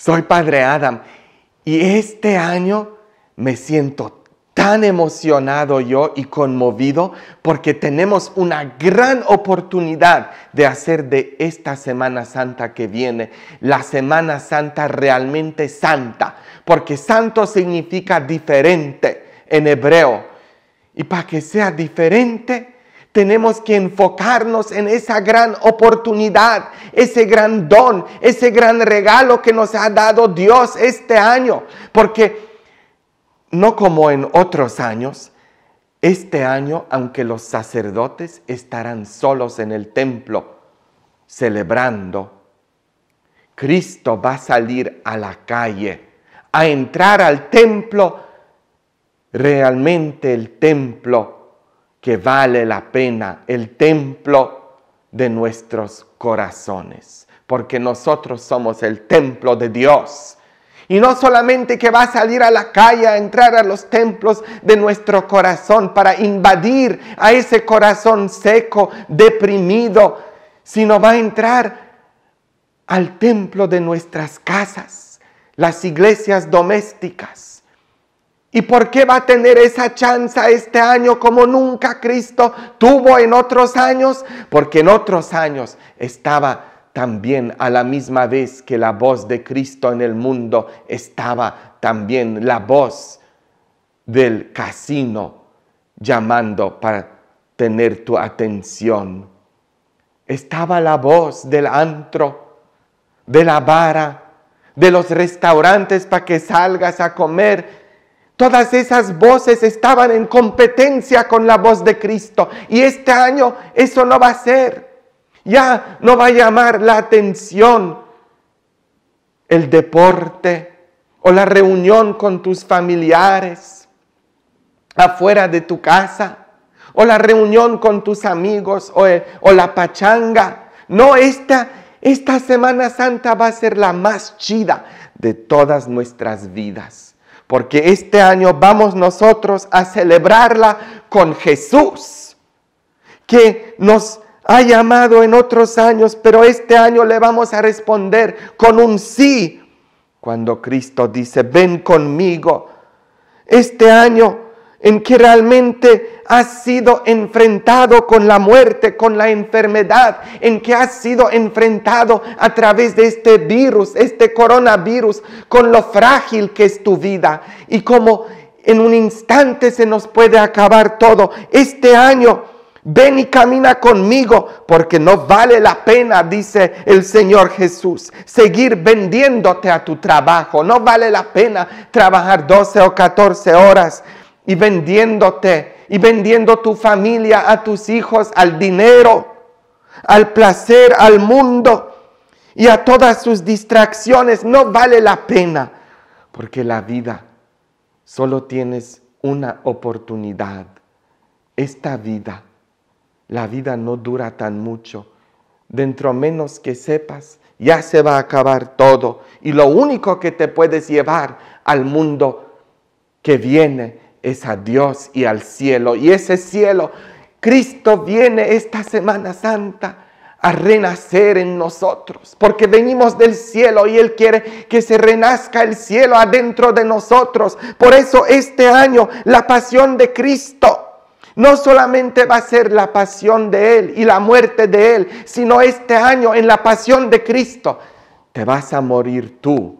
Soy Padre Adam y este año me siento tan emocionado yo y conmovido porque tenemos una gran oportunidad de hacer de esta Semana Santa que viene la Semana Santa realmente santa, porque santo significa diferente en hebreo. Y para que sea diferente, tenemos que enfocarnos en esa gran oportunidad, ese gran don, ese gran regalo que nos ha dado Dios este año. Porque no como en otros años, este año, aunque los sacerdotes estarán solos en el templo celebrando, Cristo va a salir a la calle, a entrar al templo, realmente el templo que vale la pena el templo de nuestros corazones, porque nosotros somos el templo de Dios. Y no solamente que va a salir a la calle a entrar a los templos de nuestro corazón para invadir a ese corazón seco, deprimido, sino va a entrar al templo de nuestras casas, las iglesias domésticas ¿Y por qué va a tener esa chance este año como nunca Cristo tuvo en otros años? Porque en otros años estaba también a la misma vez que la voz de Cristo en el mundo estaba también la voz del casino llamando para tener tu atención. Estaba la voz del antro, de la vara, de los restaurantes para que salgas a comer Todas esas voces estaban en competencia con la voz de Cristo. Y este año eso no va a ser. Ya no va a llamar la atención el deporte o la reunión con tus familiares afuera de tu casa o la reunión con tus amigos o, eh, la pachanga. No, esta Semana Santa va a ser la más chida de todas nuestras vidas porque este año vamos nosotros a celebrarla con Jesús, que nos ha llamado en otros años, pero este año le vamos a responder con un sí, cuando Cristo dice, ven conmigo. Este año en que realmente has sido enfrentado con la muerte, con la enfermedad, en que has sido enfrentado a través de este virus, este coronavirus, con lo frágil que es tu vida y como en un instante se nos puede acabar todo. Este año Ven y camina conmigo, porque no vale la pena, dice el Señor Jesús, seguir vendiéndote a tu trabajo. No vale la pena trabajar 12 o 14 horas y vendiéndote y vendiendo tu familia, a tus hijos, al dinero, al placer, al mundo y a todas sus distracciones. No vale la pena, porque la vida solo tienes una oportunidad. Esta vida, la vida no dura tan mucho. Dentro menos que sepas, ya se va a acabar todo. Y lo único que te puedes llevar al mundo que viene es a Dios y al cielo. Y ese cielo, Cristo viene esta Semana Santa a renacer en nosotros, porque venimos del cielo y Él quiere que se renazca el cielo adentro de nosotros. Por eso este año la pasión de Cristo no solamente va a ser la pasión de Él y la muerte de Él, sino este año en la pasión de Cristo te vas a morir tú,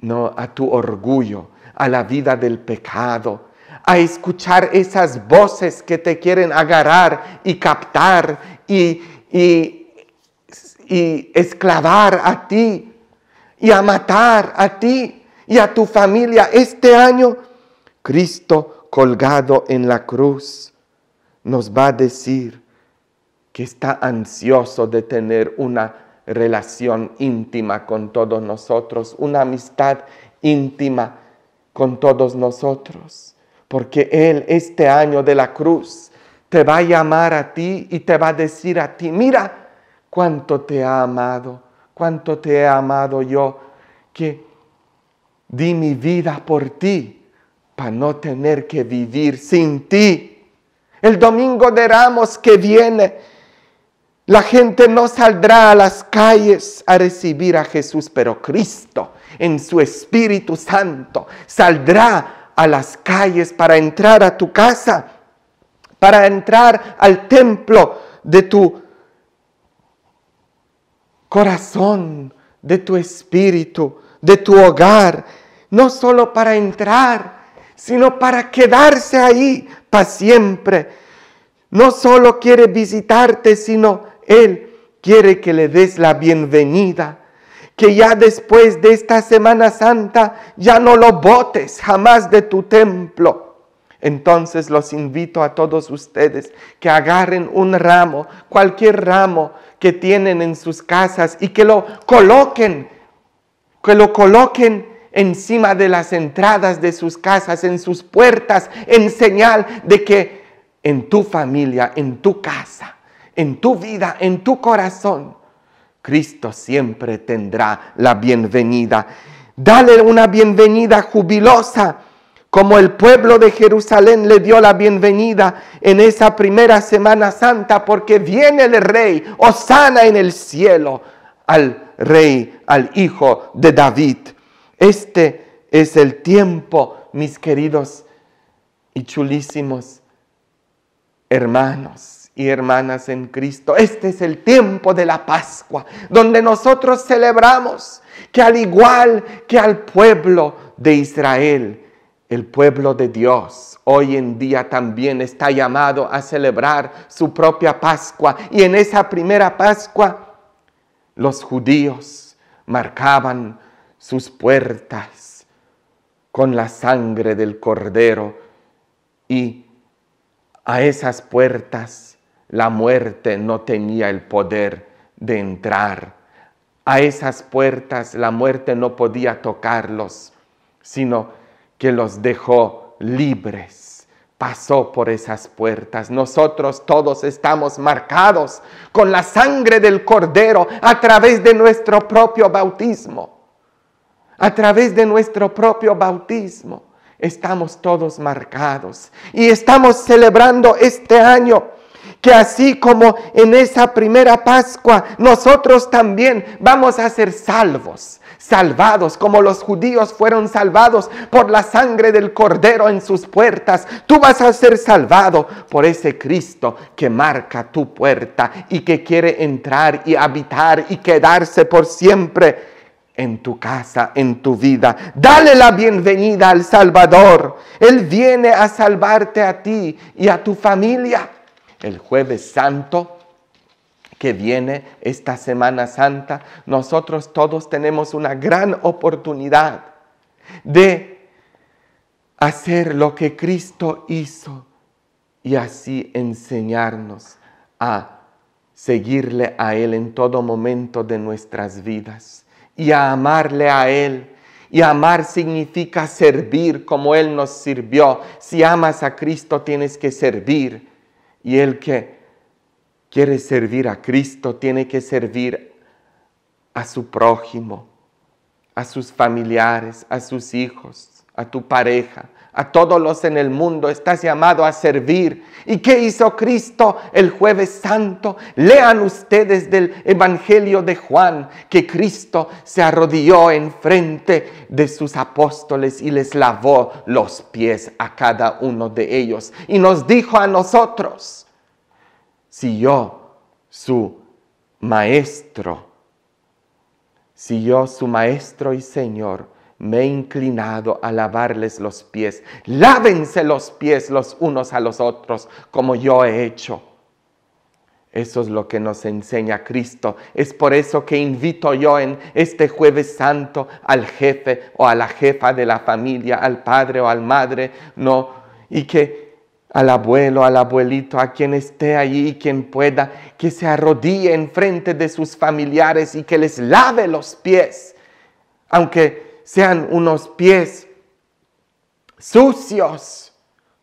no a tu orgullo, a la vida del pecado, a escuchar esas voces que te quieren agarrar y captar y, y, esclavar a ti y a matar a ti y a tu familia. Este año, Cristo colgado en la cruz nos va a decir que está ansioso de tener una relación íntima con todos nosotros, una amistad íntima con todos nosotros porque Él este año de la cruz te va a llamar a ti y te va a decir a ti, mira cuánto te ha amado, cuánto te he amado yo, que di mi vida por ti para no tener que vivir sin ti. El domingo de Ramos que viene, la gente no saldrá a las calles a recibir a Jesús, pero Cristo en su Espíritu Santo saldrá a las calles, para entrar a tu casa, para entrar al templo de tu corazón, de tu espíritu, de tu hogar, no solo para entrar, sino para quedarse ahí para siempre. No solo quiere visitarte, sino Él quiere que le des la bienvenida que ya después de esta Semana Santa ya no lo botes jamás de tu templo. Entonces los invito a todos ustedes que agarren un ramo, cualquier ramo que tienen en sus casas y que lo coloquen, que lo coloquen encima de las entradas de sus casas, en sus puertas, en señal de que en tu familia, en tu casa, en tu vida, en tu corazón, Cristo siempre tendrá la bienvenida. Dale una bienvenida jubilosa, como el pueblo de Jerusalén le dio la bienvenida en esa primera Semana Santa, porque viene el rey, osana en el cielo al rey, al hijo de David. Este es el tiempo, mis queridos y chulísimos hermanos y hermanas en Cristo. Este es el tiempo de la Pascua, donde nosotros celebramos que al igual que al pueblo de Israel, el pueblo de Dios hoy en día también está llamado a celebrar su propia Pascua. Y en esa primera Pascua, los judíos marcaban sus puertas con la sangre del cordero y a esas puertas la muerte no tenía el poder de entrar. A esas puertas la muerte no podía tocarlos, sino que los dejó libres. Pasó por esas puertas. Nosotros todos estamos marcados con la sangre del Cordero a través de nuestro propio bautismo. A través de nuestro propio bautismo estamos todos marcados y estamos celebrando este año que así como en esa primera Pascua, nosotros también vamos a ser salvos, salvados como los judíos fueron salvados por la sangre del cordero en sus puertas. Tú vas a ser salvado por ese Cristo que marca tu puerta y que quiere entrar y habitar y quedarse por siempre en tu casa, en tu vida. Dale la bienvenida al Salvador. Él viene a salvarte a ti y a tu familia el jueves santo que viene esta Semana Santa, nosotros todos tenemos una gran oportunidad de hacer lo que Cristo hizo y así enseñarnos a seguirle a Él en todo momento de nuestras vidas y a amarle a Él. Y amar significa servir como Él nos sirvió. Si amas a Cristo tienes que servir y el que quiere servir a Cristo tiene que servir a su prójimo, a sus familiares, a sus hijos, a tu pareja, a todos los en el mundo, estás llamado a servir. ¿Y qué hizo Cristo el jueves santo? Lean ustedes del Evangelio de Juan, que Cristo se arrodilló en frente de sus apóstoles y les lavó los pies a cada uno de ellos. Y nos dijo a nosotros, si yo, su maestro, si yo, su maestro y Señor, me he inclinado a lavarles los pies. Lávense los pies los unos a los otros, como yo he hecho. Eso es lo que nos enseña Cristo. Es por eso que invito yo en este jueves santo al jefe o a la jefa de la familia, al padre o al madre, no, y que al abuelo, al abuelito, a quien esté allí y quien pueda, que se arrodille frente de sus familiares y que les lave los pies. Aunque sean unos pies sucios,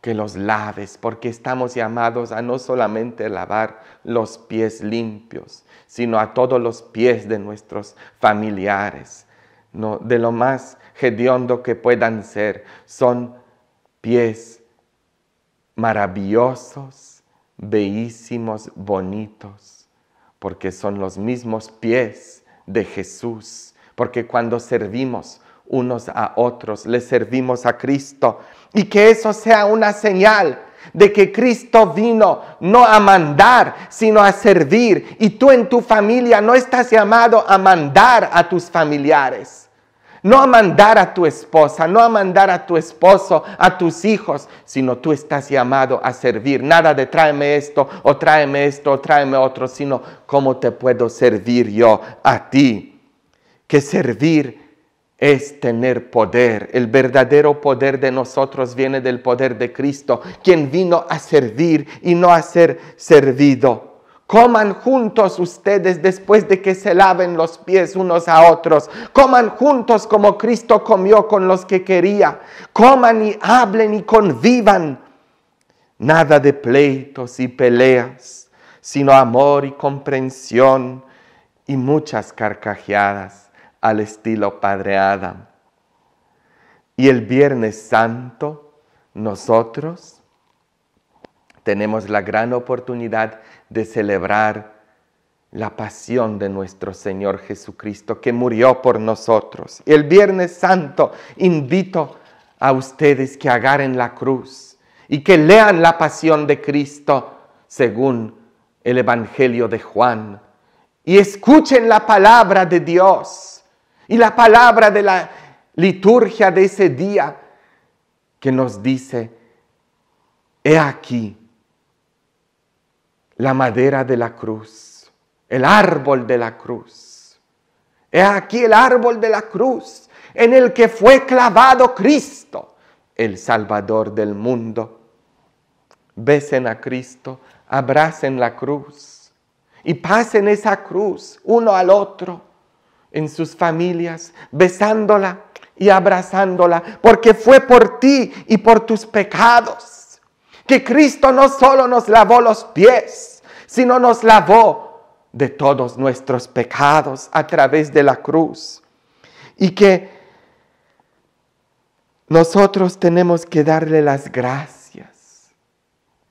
que los laves, porque estamos llamados a no solamente lavar los pies limpios, sino a todos los pies de nuestros familiares, de lo más hediondo que puedan ser, son pies maravillosos, bellísimos, bonitos, porque son los mismos pies de Jesús, porque cuando servimos, unos a otros, le servimos a Cristo. Y que eso sea una señal de que Cristo vino no a mandar, sino a servir. Y tú en tu familia no estás llamado a mandar a tus familiares. No a mandar a tu esposa, no a mandar a tu esposo, a tus hijos, sino tú estás llamado a servir. Nada de tráeme esto o tráeme esto o tráeme otro, sino cómo te puedo servir yo a ti. Que servir es tener poder. El verdadero poder de nosotros viene del poder de Cristo, quien vino a servir y no a ser servido. Coman juntos ustedes después de que se laven los pies unos a otros. Coman juntos como Cristo comió con los que quería. Coman y hablen y convivan. Nada de pleitos y peleas, sino amor y comprensión y muchas carcajeadas al estilo Padre Adam. Y el Viernes Santo, nosotros tenemos la gran oportunidad de celebrar la pasión de nuestro Señor Jesucristo que murió por nosotros. El Viernes Santo invito a ustedes que agarren la cruz y que lean la pasión de Cristo según el Evangelio de Juan y escuchen la palabra de Dios y la palabra de la liturgia de ese día que nos dice, he aquí la madera de la cruz, el árbol de la cruz. He aquí el árbol de la cruz en el que fue clavado Cristo, el Salvador del mundo. Besen a Cristo, abracen la cruz y pasen esa cruz uno al otro en sus familias, besándola y abrazándola, porque fue por ti y por tus pecados que Cristo no solo nos lavó los pies, sino nos lavó de todos nuestros pecados a través de la cruz. Y que nosotros tenemos que darle las gracias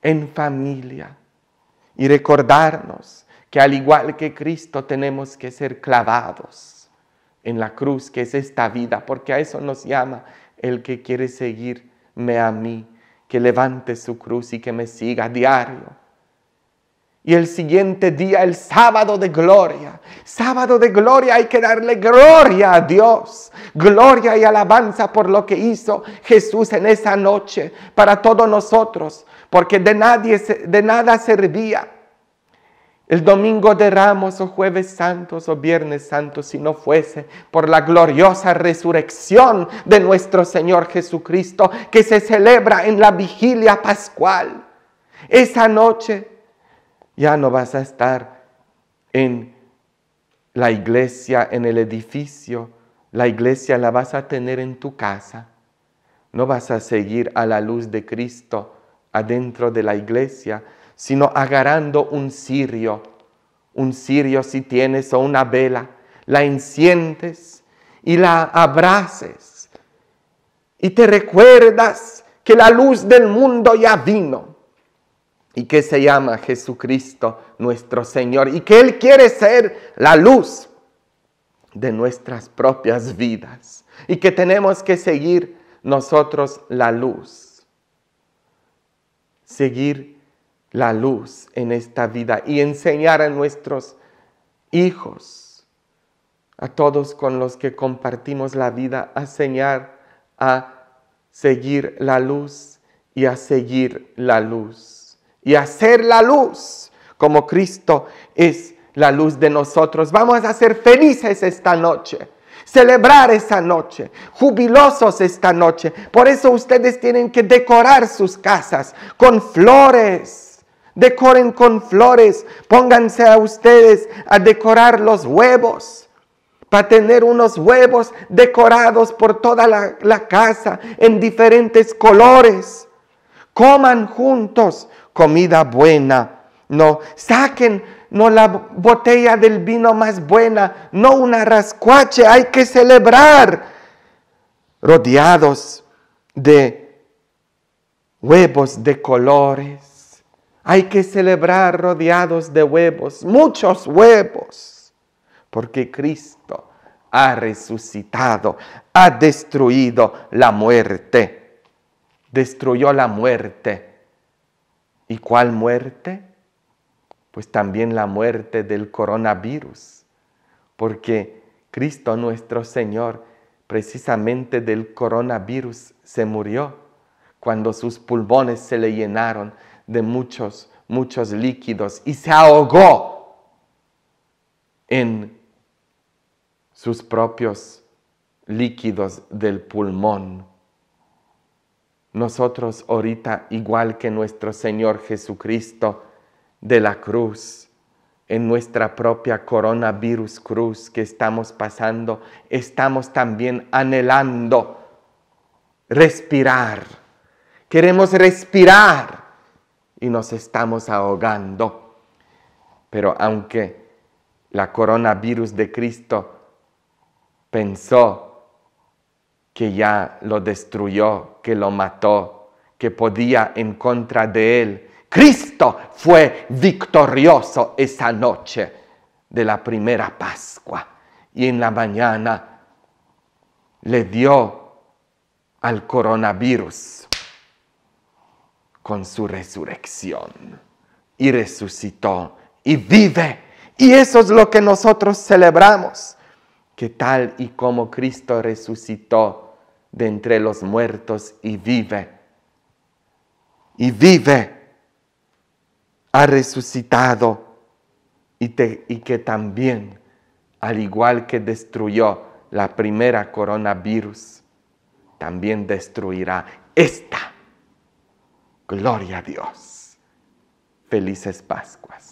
en familia y recordarnos que al igual que Cristo tenemos que ser clavados en la cruz, que es esta vida, porque a eso nos llama el que quiere seguirme a mí, que levante su cruz y que me siga a diario. Y el siguiente día, el sábado de gloria. Sábado de gloria hay que darle gloria a Dios. Gloria y alabanza por lo que hizo Jesús en esa noche para todos nosotros. Porque de, nadie, de nada servía el domingo de ramos o jueves santos o viernes santos si no fuese por la gloriosa resurrección de nuestro Señor Jesucristo que se celebra en la vigilia pascual. Esa noche ya no vas a estar en la iglesia, en el edificio, la iglesia la vas a tener en tu casa. No vas a seguir a la luz de Cristo adentro de la iglesia, sino agarrando un cirio. Un cirio si tienes o una vela, la enciendes y la abraces. Y te recuerdas que la luz del mundo ya vino y que se llama Jesucristo nuestro Señor y que Él quiere ser la luz de nuestras propias vidas y que tenemos que seguir nosotros la luz, seguir la luz en esta vida y enseñar a nuestros hijos, a todos con los que compartimos la vida, a enseñar a seguir la luz y a seguir la luz y a ser la luz como Cristo es la luz de nosotros. Vamos a ser felices esta noche celebrar esa noche, jubilosos esta noche. Por eso ustedes tienen que decorar sus casas con flores, decoren con flores, pónganse a ustedes a decorar los huevos para tener unos huevos decorados por toda la, casa en diferentes colores. Coman juntos comida buena. No, saquen no la botella del vino más buena, no una rascuache, hay que celebrar. Rodeados de huevos de colores hay que celebrar rodeados de huevos, muchos huevos, porque Cristo ha resucitado, ha destruido la muerte, destruyó la muerte. ¿Y cuál muerte? Pues también la muerte del coronavirus, porque Cristo nuestro Señor precisamente del coronavirus se murió cuando sus pulmones se le llenaron de muchos, muchos líquidos y se ahogó en sus propios líquidos del pulmón. Nosotros ahorita, igual que nuestro Señor Jesucristo de la cruz, en nuestra propia coronavirus cruz que estamos pasando, estamos también anhelando respirar. Queremos respirar y nos estamos ahogando. Pero aunque la coronavirus de Cristo pensó que ya lo destruyó, que lo mató, que podía en contra de él, Cristo fue victorioso esa noche de la primera Pascua y en la mañana le dio al coronavirus con su resurrección. Y resucitó y vive. Y eso es lo que nosotros celebramos, que tal y como Cristo resucitó de entre los muertos y vive, y vive, ha resucitado y, te, y que también, al igual que destruyó la primera coronavirus, también destruirá esta Gloria a Dios. Felices Pascuas.